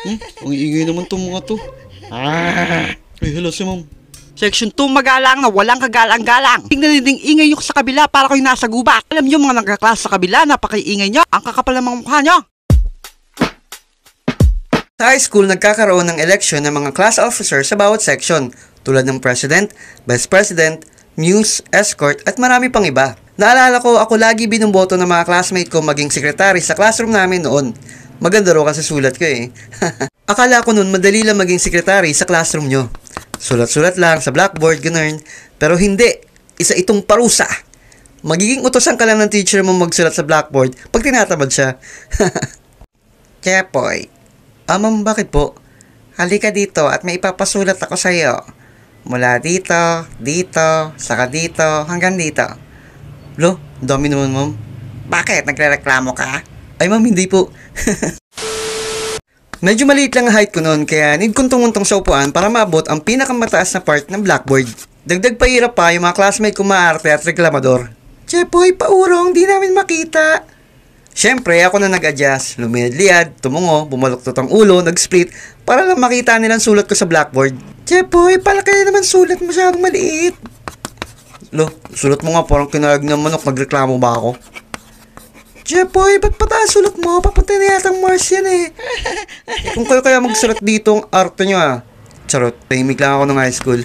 Hmm? Ang iingay naman tong mga to. Ah! Ay, hello si ma'am. Section 2, magalang na walang kagalang-galang. Tingnan din ingay nyo sa kabila para kayo nasa gubat. Alam nyo mga nagkaklas sa kabila, napakaingay nyo. Ang kakapal ng mga mukha nyo. Sa high school, nagkakaroon ng election ng mga class officer sa bawat section, tulad ng president, vice president, muse, escort at marami pang iba. Naalala ko ako lagi binumboto ng mga classmate ko maging sekretary sa classroom namin noon. Maganda raw kasi sulat ko eh. Akala ko noon madali lang maging sekretary sa classroom nyo. Sulat-sulat lang sa blackboard, ganun. Pero hindi, isa itong parusa. Magiging utosan ka lang ng teacher mo magsulat sa blackboard pag tinatamad siya. Kepoy, amam bakit po? Halika dito at may ipapasulat ako sa'yo mula dito, dito, saka dito, hanggang dito. Lo, dami naman, ma'am. Bakit? Nagre-reklamo ka? Ay, mom, hindi po. Medyo maliit lang ang height ko noon kaya need kong tumuntong sa upuan para maabot ang pinakamataas na part ng blackboard. Dagdag pa hirap pa yung mga classmate ko maarte at reklamador. Chepoy, paurong, di namin makita. Siyempre, ako na nag-adjust, lumilid-liad, tumungo, bumaluktot ang ulo, nag-split, para lang makita nilang sulat ko sa blackboard. Chepoy, palaki na naman sulat, mo, masyadong maliit. Lo, sulat mo nga, parang kinarag ng manok, nagreklamo ba ako? Jepoy, ba't pataas sulat mo? Papatay na yata Mars yan eh. Kung kayo kaya magsulat dito ang arte nyo ah. Charot, tahimik lang ako ng high school.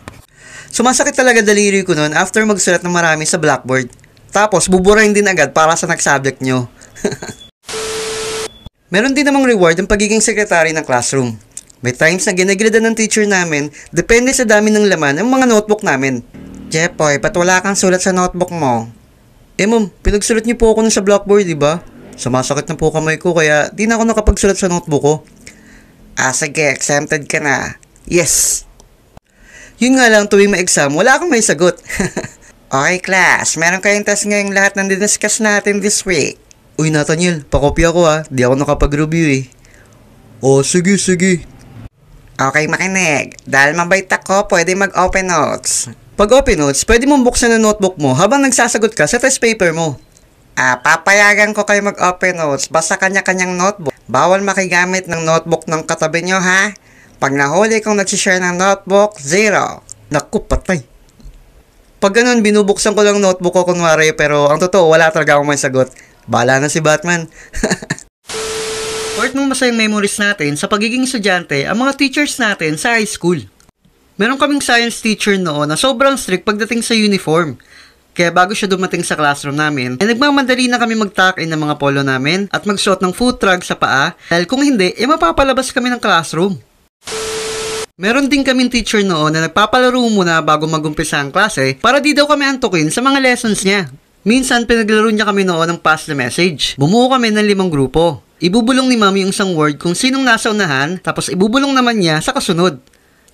Sumasakit talaga daliri ko noon after magsulat ng marami sa blackboard. Tapos, buburahin din agad para sa next subject nyo. Meron din namang reward ang pagiging sekretary ng classroom. May times na ginagrida ng teacher namin, depende sa dami ng laman ang mga notebook namin. Jepoy, ba't wala kang sulat sa notebook mo? Eh mom, pinagsulat niyo po ako nun sa blackboard, di ba? Sumasakit na po kamay ko kaya di na ako nakapagsulat sa notebook ko. Ah, sige, exempted ka na. Yes! Yun nga lang tuwing may exam, wala akong may sagot. Okay class, meron kayong test ngayong lahat ng diniscuss natin this week. Uy Nathaniel, pakopya ko ah. di ako nakapag-review eh. Oh, sige, sige. Okay, makinig. Dahil mabait ako, pwede mag-open notes. Pag open notes, pwede mong buksan ang notebook mo habang nagsasagot ka sa test paper mo. Ah, papayagan ko kayo mag-open notes basta kanya-kanyang notebook. Bawal makigamit ng notebook ng katabi nyo ha. Pag nahuli kong nagsishare ng notebook, zero. Naku, patay pag ganun, binubuksan ko lang notebook ko kunwari, pero ang totoo, wala talaga akong may sagot. Bala na si Batman. Part ng masayang memories natin, sa pagiging estudyante, ang mga teachers natin sa high school. Meron kaming science teacher noon na sobrang strict pagdating sa uniform. Kaya bago siya dumating sa classroom namin, ay eh, nagmamadali na kami mag ng mga polo namin at magsuot ng food truck sa paa dahil kung hindi, ay eh, mapapalabas kami ng classroom. Meron din kaming teacher noon na nagpapalaro muna bago magumpisa ang klase para di daw kami antukin sa mga lessons niya. Minsan pinaglaro niya kami noon ng pass the message. Bumuo kami ng limang grupo. Ibubulong ni mami yung isang word kung sinong nasa unahan tapos ibubulong naman niya sa kasunod.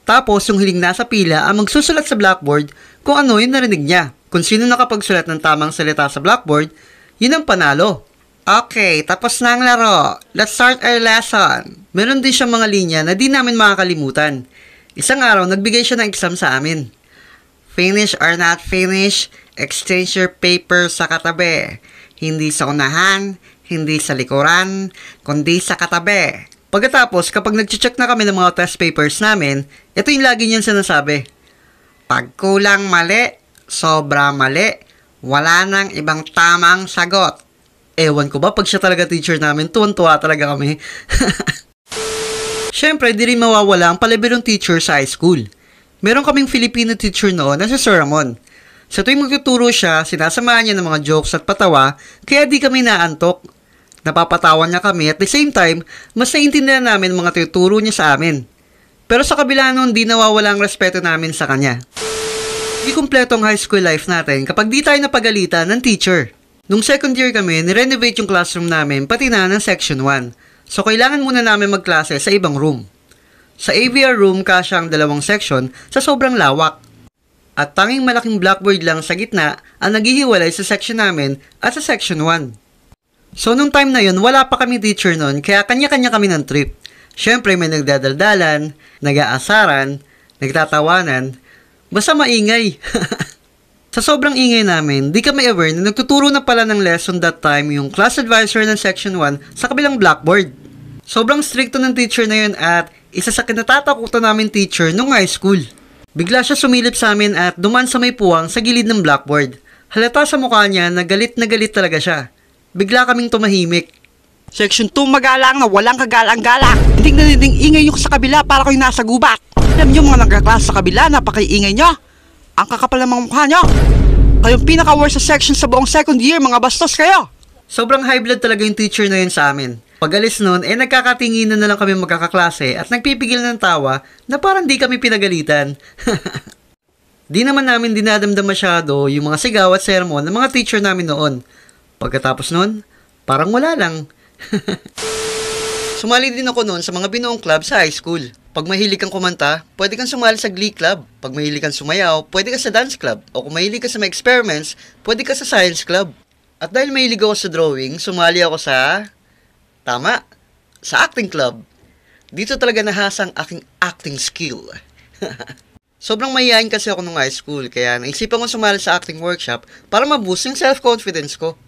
Tapos yung hiling nasa pila ang magsusulat sa blackboard kung ano yung narinig niya. Kung sino nakapagsulat ng tamang salita sa blackboard, yun ang panalo. Okay, tapos na ang laro. Let's start our lesson meron din siyang mga linya na di namin makakalimutan. Isang araw, nagbigay siya ng exam sa amin. Finish or not finish, exchange your paper sa katabi. Hindi sa unahan, hindi sa likuran, kundi sa katabi. Pagkatapos, kapag nag-check na kami ng mga test papers namin, ito yung lagi niyang sinasabi. Pag kulang mali, sobra mali, wala nang ibang tamang sagot. Ewan ko ba, pag siya talaga teacher namin, tuwan-tuwa talaga kami. Siyempre, di rin mawawala ang palaberong teacher sa high school. Meron kaming Filipino teacher noon na si Sir Ramon. Sa tuwing magtuturo siya, sinasamahan niya ng mga jokes at patawa, kaya di kami naantok. Napapatawan niya kami at the same time, mas naiintindihan namin mga tuturo niya sa amin. Pero sa kabila noon, di nawawala ang respeto namin sa kanya. Di kumpleto ang high school life natin kapag di tayo napagalitan ng teacher. Nung second year kami, nirenovate yung classroom namin pati na ng section 1. So, kailangan muna namin magklase sa ibang room. Sa AVR room, kasya ang dalawang section sa sobrang lawak. At tanging malaking blackboard lang sa gitna ang naghihiwalay sa section namin at sa section 1. So, nung time na yun, wala pa kami teacher noon kaya kanya-kanya kami ng trip. Siyempre, may nagdadaldalan, nag-aasaran, nagtatawanan, basta maingay. sa sobrang ingay namin, di kami aware na nagtuturo na pala ng lesson that time yung class advisor ng section 1 sa kabilang blackboard. Sobrang stricto ng teacher na yun at isa sa kinatatakutan namin teacher nung high school. Bigla siya sumilip sa amin at duman sa may puwang sa gilid ng blackboard. Halata sa mukha niya na galit na galit talaga siya. Bigla kaming tumahimik. Section 2 magalang na walang kagalang-galang. Hindi na ninding ingay yung sa kabila para kayo nasa gubat. Alam niyo mga nagkaklas sa kabila, napakaingay nyo. Ang kakapal ng mukha nyo. Kayong pinaka-worst sa section sa buong second year, mga bastos kayo. Sobrang high blood talaga yung teacher na yun sa amin. Pagalis nun, eh nagkakatinginan na lang kami magkakaklase at nagpipigil ng tawa na parang di kami pinagalitan. di naman namin dinadamdam masyado yung mga sigaw at sermon ng mga teacher namin noon. Pagkatapos nun, parang wala lang. Sumali din ako noon sa mga binuong club sa high school. Pag mahilig kang kumanta, pwede kang sumali sa glee club. Pag mahilig kang sumayaw, pwede ka sa dance club. O kung mahilig ka sa mga experiments, pwede ka sa science club. At dahil mahilig ako sa drawing, sumali ako sa Tama, sa acting club, dito talaga nahasa ang aking acting skill. Sobrang mayayain kasi ako nung high school, kaya naisipan ko sumali sa acting workshop para maboost yung self-confidence ko.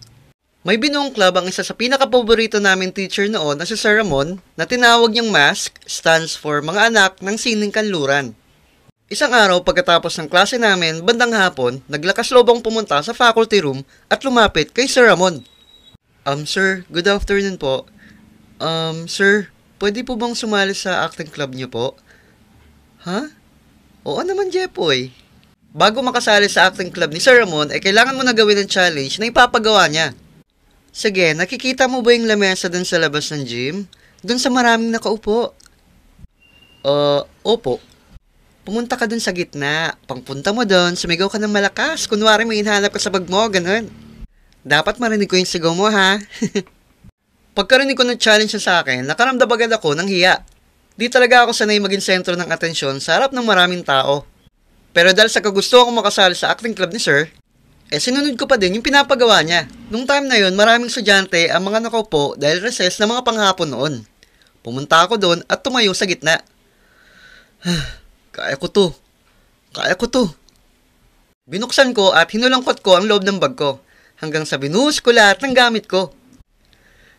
May binuong club ang isa sa pinakapaborito namin teacher noon na si Sir Ramon na tinawag niyang MASK stands for mga anak ng sining kanluran. Isang araw pagkatapos ng klase namin, bandang hapon, naglakas loob akong pumunta sa faculty room at lumapit kay Sir Ramon. Um, sir, good afternoon po. Um, sir, pwede po bang sumali sa acting club niyo po? Ha? Huh? Oo naman, Jepoy. Bago makasali sa acting club ni Sir Ramon, eh kailangan mo na gawin ang challenge na ipapagawa niya. Sige, nakikita mo ba yung lamesa dun sa labas ng gym? Dun sa maraming nakaupo. Uh, opo. Pumunta ka dun sa gitna. Pangpunta mo dun, sumigaw ka ng malakas. Kunwari may hinahanap ka sa bag mo, ganun. Dapat marinig ko yung sigaw mo, ha? Pagkarinig ko ng challenge sa akin, nakaramdam agad ako ng hiya. Di talaga ako sanay maging sentro ng atensyon sa harap ng maraming tao. Pero dahil sa kagusto akong makasali sa acting club ni Sir, eh sinunod ko pa din yung pinapagawa niya. Nung time na yun, maraming estudyante ang mga nakaupo dahil recess na mga panghapon noon. Pumunta ako doon at tumayo sa gitna. Kaya ko to. Kaya ko to. Binuksan ko at hinulangkot ko ang loob ng bag ko hanggang sa binuhos ko lahat ng gamit ko.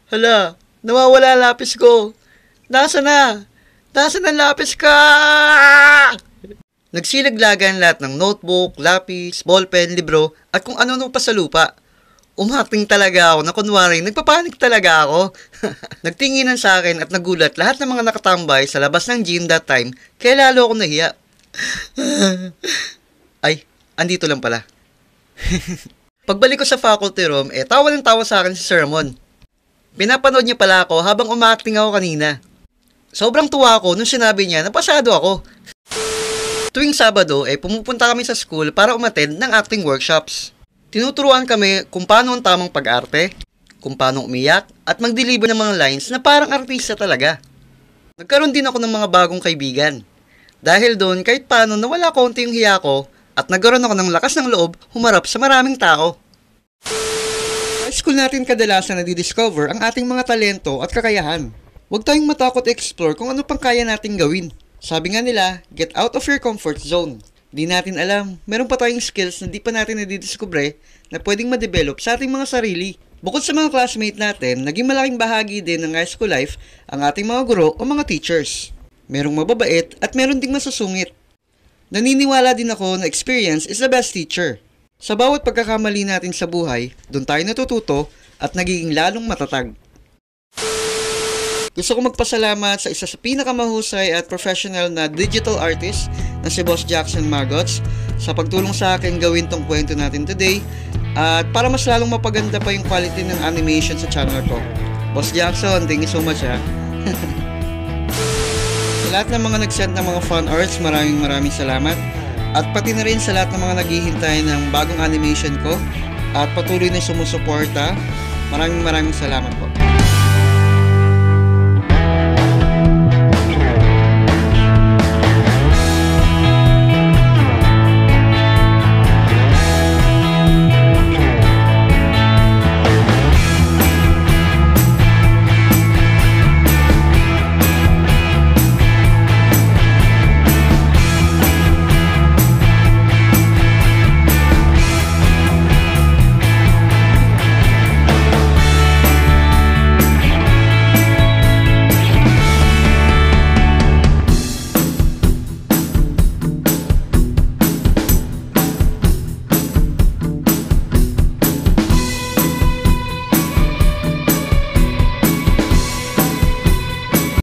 Hala, nawawala ang lapis ko. Nasa na? Nasa na lapis ka? Nagsilaglagan lahat ng notebook, lapis, ballpen, libro, at kung ano-ano pa sa lupa. Umating talaga ako na kunwari, nagpapanik talaga ako. Nagtinginan sa akin at nagulat lahat ng mga nakatambay sa labas ng gym that time, kaya lalo ako nahiya. Ay, andito lang pala. Pagbalik ko sa faculty room, eh tawa ng tawa sa akin si Sermon. Pinapanood niya pala ako habang umaacting ako kanina. Sobrang tuwa ako nung sinabi niya na pasado ako. Tuwing Sabado eh, pumupunta kami sa school para umattend ng acting workshops. Tinuturuan kami kung paano ang tamang pag-arte, kung paano umiyak, at mag-deliver ng mga lines na parang artista talaga. Nagkaroon din ako ng mga bagong kaibigan. Dahil doon kahit paano nawala konti yung hiya ko at nagkaroon ako ng lakas ng loob humarap sa maraming tao school natin kadalasan nadidiscover ang ating mga talento at kakayahan. Huwag tayong matakot explore kung ano pang kaya natin gawin. Sabi nga nila, get out of your comfort zone. Di natin alam, meron pa tayong skills na di pa natin nadidiscover na pwedeng ma-develop sa ating mga sarili. Bukod sa mga classmate natin, naging malaking bahagi din ng high school life ang ating mga guro o mga teachers. Merong mababait at meron ding masusungit. Naniniwala din ako na experience is the best teacher. Sa bawat pagkakamali natin sa buhay, doon tayo natututo at nagiging lalong matatag. Gusto ko magpasalamat sa isa sa pinakamahusay at professional na digital artist na si Boss Jackson Margots sa pagtulong sa akin gawin tong kwento natin today at para mas lalong mapaganda pa yung quality ng animation sa channel ko. Boss Jackson, thank you so much ha. lahat ng mga nag-send ng mga fan arts, maraming maraming salamat. At pati na rin sa lahat ng mga naghihintay ng bagong animation ko at patuloy na sumusuporta. Maraming maraming salamat po.